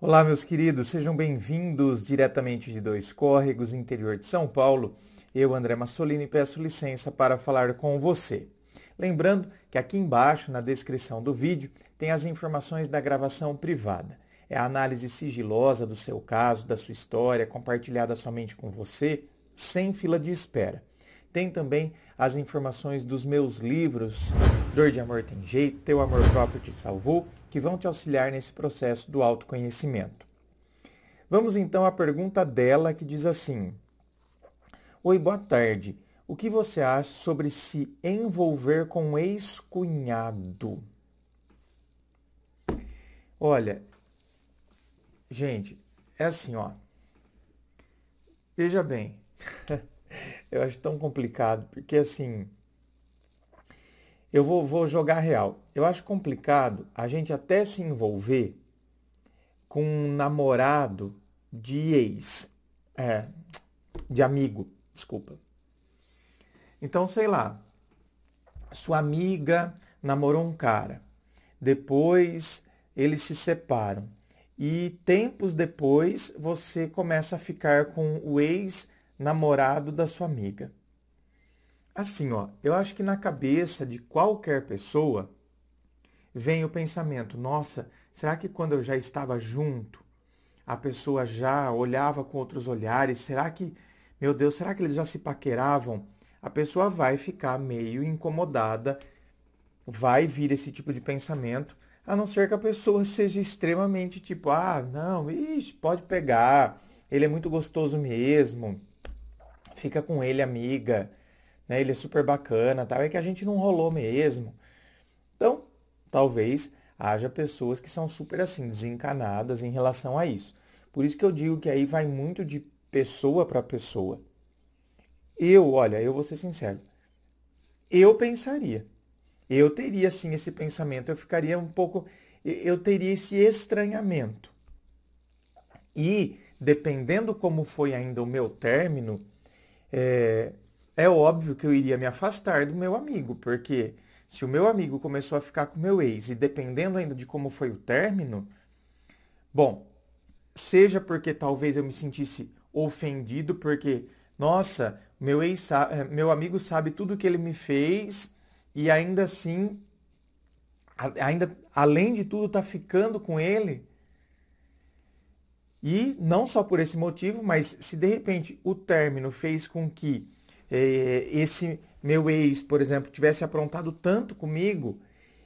Olá, meus queridos, sejam bem-vindos diretamente de Dois Córregos, interior de São Paulo. Eu, André Massolini, peço licença para falar com você. Lembrando que aqui embaixo, na descrição do vídeo, tem as informações da gravação privada. É a análise sigilosa do seu caso, da sua história, compartilhada somente com você, sem fila de espera. Tem também as informações dos meus livros dor de amor tem jeito, teu amor próprio te salvou, que vão te auxiliar nesse processo do autoconhecimento. Vamos então à pergunta dela que diz assim: Oi, boa tarde. O que você acha sobre se envolver com um ex-cunhado? Olha, gente, é assim, ó. Veja bem, eu acho tão complicado, porque assim, eu vou, vou jogar real. Eu acho complicado a gente até se envolver com um namorado de ex, é, de amigo, desculpa. Então, sei lá, sua amiga namorou um cara, depois eles se separam e tempos depois você começa a ficar com o ex-namorado da sua amiga assim, ó, eu acho que na cabeça de qualquer pessoa vem o pensamento, nossa, será que quando eu já estava junto, a pessoa já olhava com outros olhares? Será que, meu Deus, será que eles já se paqueravam? A pessoa vai ficar meio incomodada, vai vir esse tipo de pensamento, a não ser que a pessoa seja extremamente tipo, ah, não, ixi, pode pegar, ele é muito gostoso mesmo, fica com ele, amiga né? Ele é super bacana, tal, é que a gente não rolou mesmo. Então, talvez haja pessoas que são super assim desencanadas em relação a isso. Por isso que eu digo que aí vai muito de pessoa para pessoa. Eu, olha, eu vou ser sincero. Eu pensaria. Eu teria sim esse pensamento, eu ficaria um pouco eu teria esse estranhamento. E dependendo como foi ainda o meu término, é, é óbvio que eu iria me afastar do meu amigo, porque se o meu amigo começou a ficar com o meu ex e dependendo ainda de como foi o término, bom, seja porque talvez eu me sentisse ofendido, porque, nossa, meu, ex, eh, meu amigo sabe tudo que ele me fez e ainda assim, ainda além de tudo, tá ficando com ele. E não só por esse motivo, mas se de repente o término fez com que é, esse meu ex, por exemplo, tivesse aprontado tanto comigo,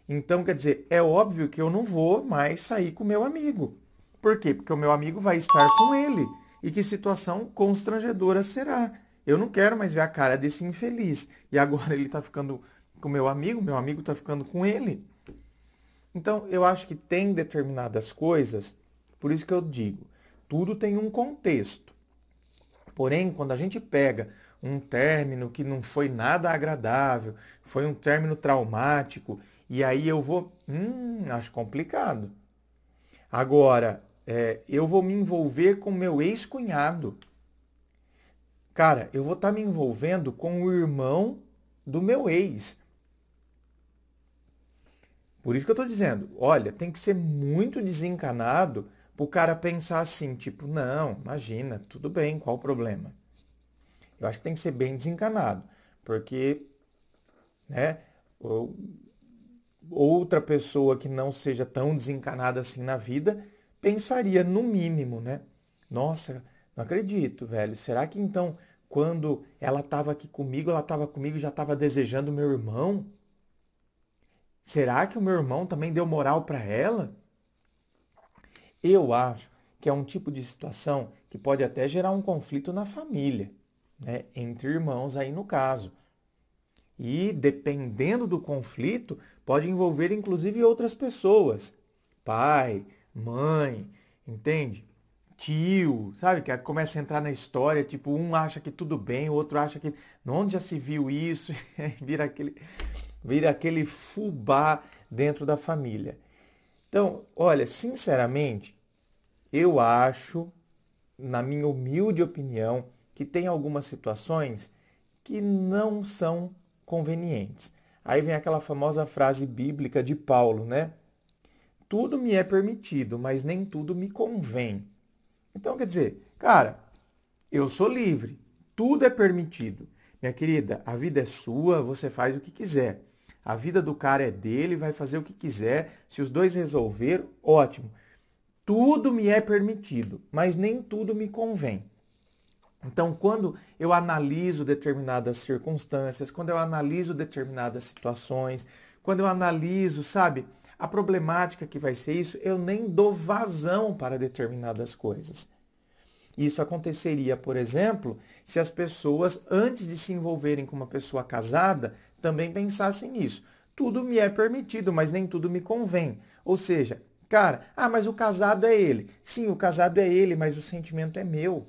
então quer dizer, é óbvio que eu não vou mais sair com meu amigo. Por quê? Porque o meu amigo vai estar com ele. E que situação constrangedora será? Eu não quero mais ver a cara desse infeliz. E agora ele está ficando com meu amigo, meu amigo está ficando com ele. Então, eu acho que tem determinadas coisas, por isso que eu digo, tudo tem um contexto. Porém, quando a gente pega um término que não foi nada agradável, foi um término traumático, e aí eu vou, hum, acho complicado. Agora, é, eu vou me envolver com meu ex-cunhado. Cara, eu vou estar tá me envolvendo com o irmão do meu ex. Por isso que eu estou dizendo, olha, tem que ser muito desencanado para o cara pensar assim, tipo, não, imagina, tudo bem, qual o problema? Eu acho que tem que ser bem desencanado, porque né, outra pessoa que não seja tão desencanada assim na vida pensaria no mínimo, né? Nossa, não acredito, velho. Será que então quando ela estava aqui comigo, ela estava comigo e já estava desejando meu irmão? Será que o meu irmão também deu moral para ela? Eu acho que é um tipo de situação que pode até gerar um conflito na família né, entre irmãos aí no caso. E dependendo do conflito, pode envolver inclusive outras pessoas, pai, mãe, entende? Tio, sabe? Que começa a entrar na história, tipo, um acha que tudo bem, o outro acha que. Onde já se viu isso? vira, aquele, vira aquele fubá dentro da família. Então, olha, sinceramente, eu acho, na minha humilde opinião, que tem algumas situações que não são convenientes. Aí vem aquela famosa frase bíblica de Paulo, né? Tudo me é permitido, mas nem tudo me convém. Então, quer dizer, cara, eu sou livre, tudo é permitido. Minha querida, a vida é sua, você faz o que quiser. A vida do cara é dele, vai fazer o que quiser. Se os dois resolver, ótimo. Tudo me é permitido, mas nem tudo me convém. Então, quando eu analiso determinadas circunstâncias, quando eu analiso determinadas situações, quando eu analiso, sabe, a problemática que vai ser isso, eu nem dou vazão para determinadas coisas. Isso aconteceria, por exemplo, se as pessoas, antes de se envolverem com uma pessoa casada, também pensassem isso: Tudo me é permitido, mas nem tudo me convém. Ou seja, cara, ah, mas o casado é ele. Sim, o casado é ele, mas o sentimento é meu.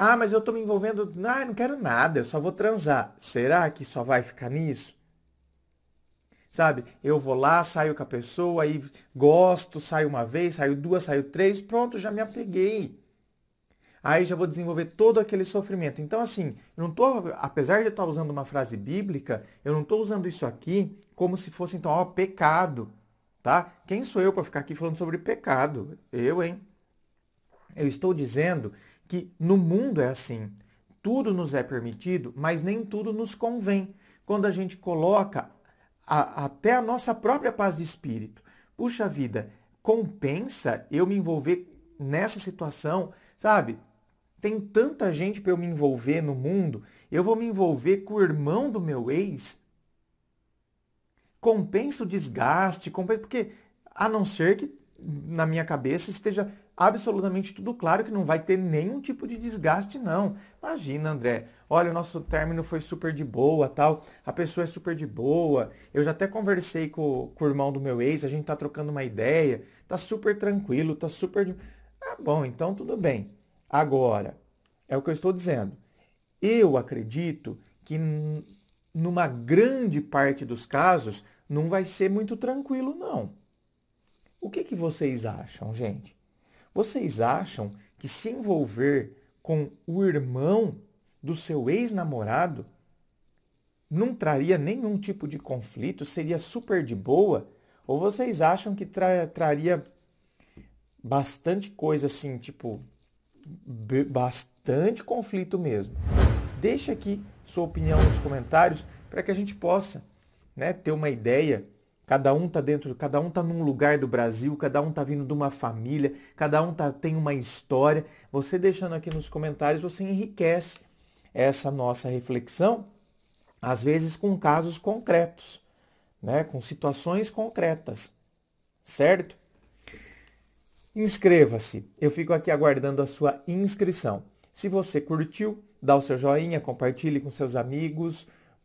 Ah, mas eu estou me envolvendo. Ah, não quero nada, eu só vou transar. Será que só vai ficar nisso? Sabe? Eu vou lá, saio com a pessoa, aí gosto, saio uma vez, saio duas, saio três, pronto, já me apeguei. Aí já vou desenvolver todo aquele sofrimento. Então, assim, eu não tô, apesar de eu estar tá usando uma frase bíblica, eu não estou usando isso aqui como se fosse, então, ó, pecado. Tá? Quem sou eu para ficar aqui falando sobre pecado? Eu, hein? Eu estou dizendo que no mundo é assim. Tudo nos é permitido, mas nem tudo nos convém. Quando a gente coloca a, até a nossa própria paz de espírito. Puxa vida, compensa eu me envolver nessa situação, sabe? Tem tanta gente para eu me envolver no mundo, eu vou me envolver com o irmão do meu ex? Compensa o desgaste, compensa, porque a não ser que na minha cabeça esteja absolutamente tudo claro, que não vai ter nenhum tipo de desgaste, não. Imagina, André, olha, o nosso término foi super de boa, tal, a pessoa é super de boa, eu já até conversei com, com o irmão do meu ex, a gente tá trocando uma ideia, tá super tranquilo, tá super... Ah, bom, então tudo bem. Agora, é o que eu estou dizendo. Eu acredito que numa grande parte dos casos não vai ser muito tranquilo, não. O que, que vocês acham, gente? Vocês acham que se envolver com o irmão do seu ex-namorado não traria nenhum tipo de conflito, seria super de boa? Ou vocês acham que tra traria bastante coisa assim, tipo, bastante conflito mesmo? Deixa aqui sua opinião nos comentários para que a gente possa né, ter uma ideia Cada um tá dentro, cada um tá num lugar do Brasil, cada um tá vindo de uma família, cada um tá, tem uma história. Você deixando aqui nos comentários, você enriquece essa nossa reflexão, às vezes com casos concretos, né? com situações concretas, certo? Inscreva-se, eu fico aqui aguardando a sua inscrição. Se você curtiu, dá o seu joinha, compartilhe com seus amigos,